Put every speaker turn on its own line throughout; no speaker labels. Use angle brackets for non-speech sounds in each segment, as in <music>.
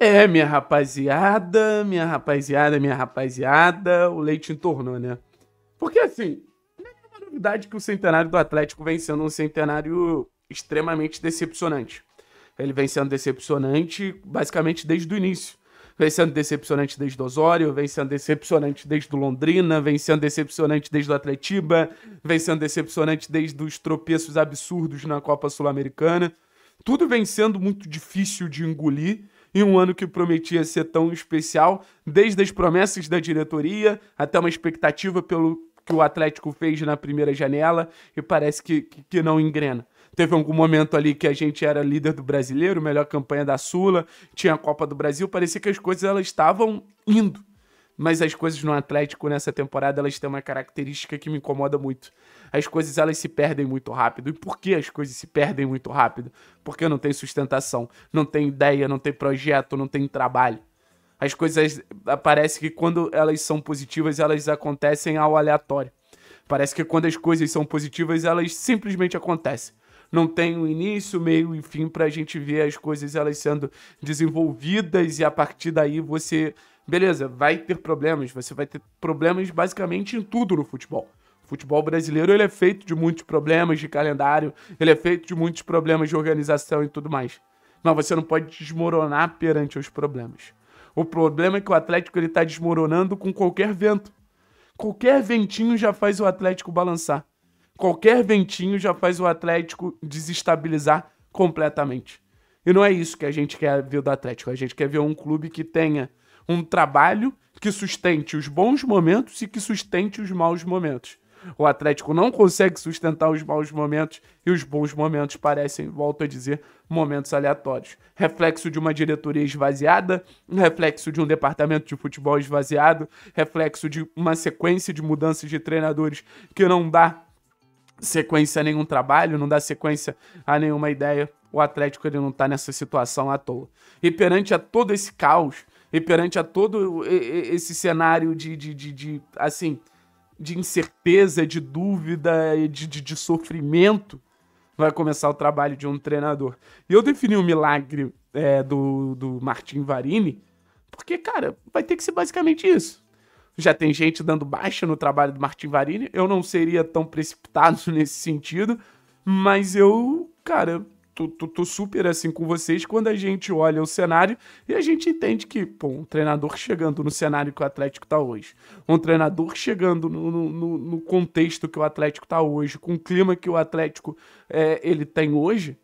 É, minha rapaziada, minha rapaziada, minha rapaziada, o leite entornou, né? Porque assim, não é uma novidade que o centenário do Atlético vem sendo um centenário extremamente decepcionante. Ele vem sendo decepcionante basicamente desde o início. Vem sendo decepcionante desde o Osório, vem sendo decepcionante desde o Londrina, vem sendo decepcionante desde o Atletiba, vem sendo decepcionante desde os tropeços absurdos na Copa Sul-Americana. Tudo vem sendo muito difícil de engolir e um ano que prometia ser tão especial, desde as promessas da diretoria até uma expectativa pelo que o Atlético fez na primeira janela e parece que, que, que não engrena. Teve algum momento ali que a gente era líder do brasileiro, melhor campanha da Sula, tinha a Copa do Brasil, parecia que as coisas elas estavam indo mas as coisas no Atlético nessa temporada elas têm uma característica que me incomoda muito. As coisas elas se perdem muito rápido. E por que as coisas se perdem muito rápido? Porque não tem sustentação, não tem ideia, não tem projeto, não tem trabalho. As coisas ah, parece que quando elas são positivas, elas acontecem ao aleatório. Parece que quando as coisas são positivas, elas simplesmente acontecem não tem um início, meio e fim para a gente ver as coisas elas sendo desenvolvidas e a partir daí você beleza, vai ter problemas, você vai ter problemas basicamente em tudo no futebol. O futebol brasileiro ele é feito de muitos problemas de calendário, ele é feito de muitos problemas de organização e tudo mais. Mas você não pode desmoronar perante os problemas. O problema é que o Atlético ele está desmoronando com qualquer vento. Qualquer ventinho já faz o Atlético balançar. Qualquer ventinho já faz o Atlético desestabilizar completamente. E não é isso que a gente quer ver do Atlético. A gente quer ver um clube que tenha um trabalho que sustente os bons momentos e que sustente os maus momentos. O Atlético não consegue sustentar os maus momentos e os bons momentos parecem, volto a dizer, momentos aleatórios. Reflexo de uma diretoria esvaziada, reflexo de um departamento de futebol esvaziado, reflexo de uma sequência de mudanças de treinadores que não dá sequência a nenhum trabalho, não dá sequência a nenhuma ideia. O Atlético ele não está nessa situação à toa. E perante a todo esse caos, e perante a todo esse cenário de, de, de, de assim, de incerteza, de dúvida, de, de, de, sofrimento, vai começar o trabalho de um treinador. E eu defini o milagre é, do, do Martin Varini, porque, cara, vai ter que ser basicamente isso. Já tem gente dando baixa no trabalho do Martin Varini, eu não seria tão precipitado <laughs> nesse sentido, mas eu, cara, tô, tô, tô, super assim com vocês quando a gente olha o cenário e a gente entende que, pô, um treinador chegando no cenário que o Atlético tá hoje, um treinador chegando no, no, no contexto que o Atlético tá hoje, com o clima que o Atlético é, ele tem hoje,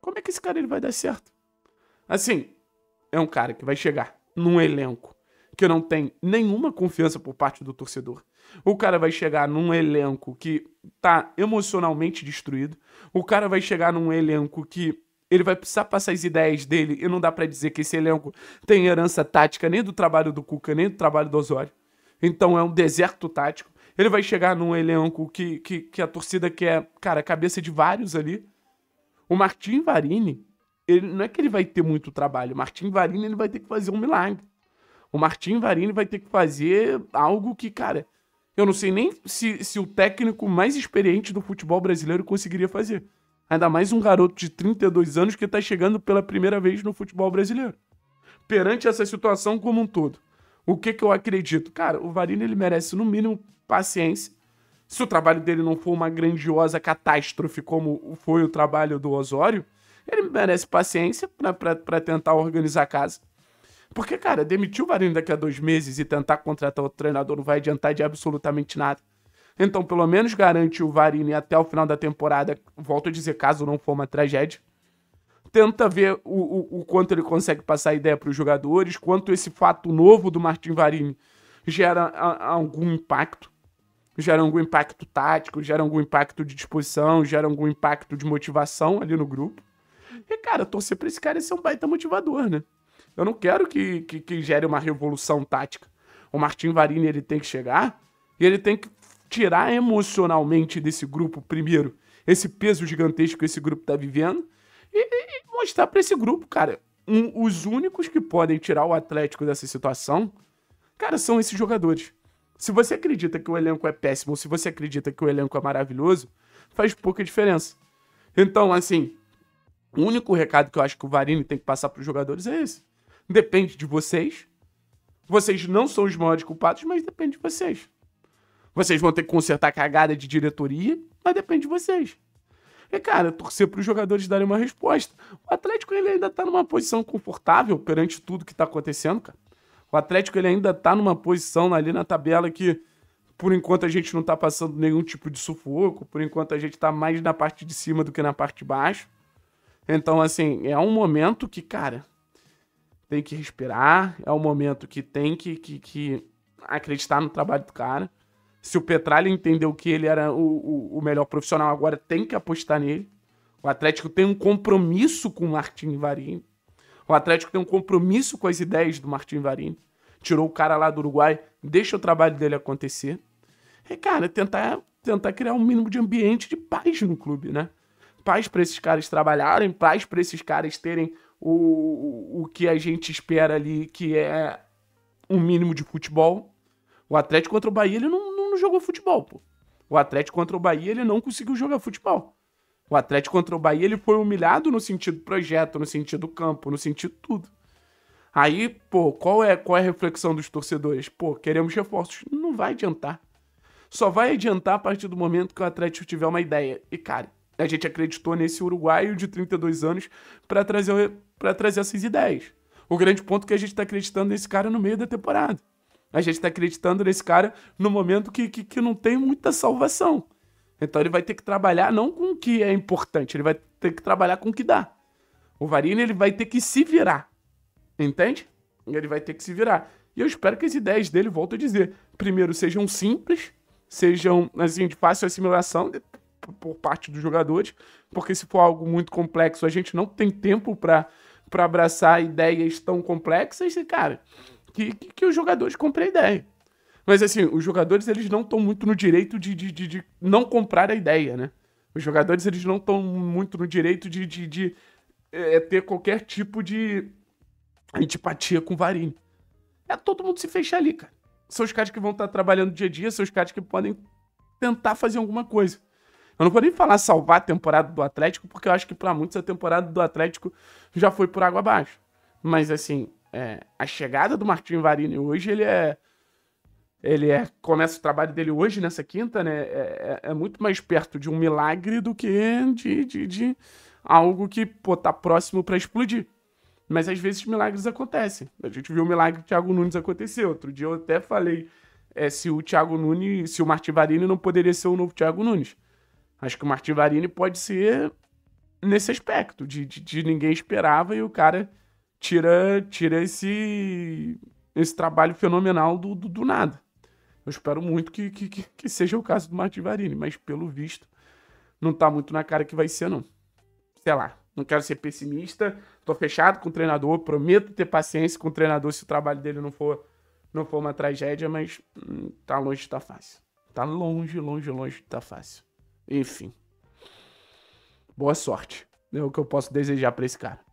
como é que esse cara ele vai dar certo? Assim, é um cara que vai chegar num elenco que não tem nenhuma confiança por parte do torcedor. O cara vai chegar num elenco que tá emocionalmente destruído. O cara vai chegar num elenco que ele vai precisar passar as ideias dele e não dá para dizer que esse elenco tem herança tática nem do trabalho do Cuca, nem do trabalho do Osório. Então é um deserto tático. Ele vai chegar num elenco que, que, que a torcida quer, cara, cabeça de vários ali. O Martim Varini, ele não é que ele vai ter muito trabalho. O Martim Varini ele vai ter que fazer um milagre. O Martim Varini vai ter que fazer algo que, cara, eu não sei nem se, se o técnico mais experiente do futebol brasileiro conseguiria fazer. Ainda mais um garoto de 32 anos que está chegando pela primeira vez no futebol brasileiro. Perante essa situação como um todo, o que, que eu acredito? Cara, o Varini ele merece no mínimo paciência. Se o trabalho dele não for uma grandiosa catástrofe como foi o trabalho do Osório, ele merece paciência para tentar organizar a casa. Porque, cara, demitir o Varane daqui a dois meses e tentar contratar outro treinador não vai adiantar de absolutamente nada. Então, pelo menos garante o Varine até o final da temporada. Volto a dizer, caso não for uma tragédia. Tenta ver o, o, o quanto ele consegue passar ideia para os jogadores, quanto esse fato novo do Martin Varine gera a algum impacto. Gera algum impacto tático, gera algum impacto de disposição, gera algum impacto de motivação ali no grupo. E, cara, torcer para esse cara é ser um baita motivador, né? Eu não quero que, que, que gere uma revolução tática. O Martin Varini ele tem que chegar e ele tem que tirar emocionalmente desse grupo primeiro esse peso gigantesco que esse grupo tá vivendo e, e mostrar para esse grupo, cara, um, os únicos que podem tirar o Atlético dessa situação, cara, são esses jogadores. Se você acredita que o elenco é péssimo, se você acredita que o elenco é maravilhoso, faz pouca diferença. Então, assim, o único recado que eu acho que o Varini tem que passar para os jogadores é esse. Depende de vocês. Vocês não são os maiores culpados, mas depende de vocês. Vocês vão ter que consertar a cagada de diretoria, mas depende de vocês. E, cara, torcer para os jogadores darem uma resposta. O Atlético ele ainda está numa posição confortável perante tudo que está acontecendo, cara. O Atlético ele ainda está numa posição ali na tabela que, por enquanto, a gente não está passando nenhum tipo de sufoco. Por enquanto, a gente está mais na parte de cima do que na parte de baixo. Então, assim, é um momento que, cara, tem que respirar, é o momento que tem que, que, que acreditar no trabalho do cara. Se o Petralha entendeu que ele era o, o, o, melhor profissional, agora tem que apostar nele. O Atlético tem um compromisso com o Martin Varini. O Atlético tem um compromisso com as ideias do Martin Varini. Tirou o cara lá do Uruguai, deixa o trabalho dele acontecer. E, cara, é tentar, tentar criar um mínimo de ambiente de paz no clube, né? Paz para esses caras trabalharem, paz para esses caras terem o, o que a gente espera ali, que é um mínimo de futebol. O Atlético contra o Bahia, ele não, não, não jogou futebol, pô. O Atlético contra o Bahia, ele não conseguiu jogar futebol. O Atlético contra o Bahia, ele foi humilhado no sentido projeto, no sentido campo, no sentido tudo. Aí, pô, qual é, qual é a reflexão dos torcedores? Pô, queremos reforços. Não vai adiantar. Só vai adiantar a partir do momento que o Atlético tiver uma ideia. E, cara, a gente acreditou nesse uruguaio de 32 anos para trazer, para trazer essas ideias. O grande ponto é que a gente está acreditando nesse cara no meio da temporada. A gente está acreditando nesse cara no momento que, que, que, não tem muita salvação. Então ele vai ter que trabalhar não com o que é importante, ele vai ter que trabalhar com o que dá. O Varini ele vai ter que se virar. Entende? Ele vai ter que se virar. E eu espero que as ideias dele, volto a dizer, primeiro sejam simples, sejam assim de fácil assimilação, por parte dos jogadores, porque se for algo muito complexo, a gente não tem tempo para abraçar ideias tão complexas, e, cara, que, que, que os jogadores comprem a ideia. Mas assim, os jogadores eles não estão muito no direito de, de, de, de, não comprar a ideia, né? Os jogadores eles não estão muito no direito de, de, de é, ter qualquer tipo de antipatia com o Varini. É todo mundo se fechar ali, cara. São os caras que vão estar tá trabalhando dia a dia, são os caras que podem tentar fazer alguma coisa. Eu não vou nem falar salvar a temporada do Atlético, porque eu acho que para muitos a temporada do Atlético já foi por água abaixo. Mas assim, é, a chegada do Martin Varini hoje, ele é. Ele é, começa o trabalho dele hoje, nessa quinta, né? É, é, é muito mais perto de um milagre do que de, de, de algo que, pô, tá próximo para explodir. Mas às vezes milagres acontecem. A gente viu o milagre do Thiago Nunes acontecer. Outro dia eu até falei é, se o Thiago Nunes, se o Martin Varini não poderia ser o novo Thiago Nunes. Acho que o Varini pode ser nesse aspecto, de, de, de, ninguém esperava e o cara tira, tira esse, esse trabalho fenomenal do, do, do nada. Eu espero muito que, que, que seja o caso do Varini, mas pelo visto não tá muito na cara que vai ser, não. Sei lá, não quero ser pessimista, tô fechado com o treinador, prometo ter paciência com o treinador se o trabalho dele não for, não for uma tragédia, mas hum, tá longe de tá fácil. Tá longe, longe, longe de tá fácil. Enfim. Boa sorte. É o que eu posso desejar para esse cara.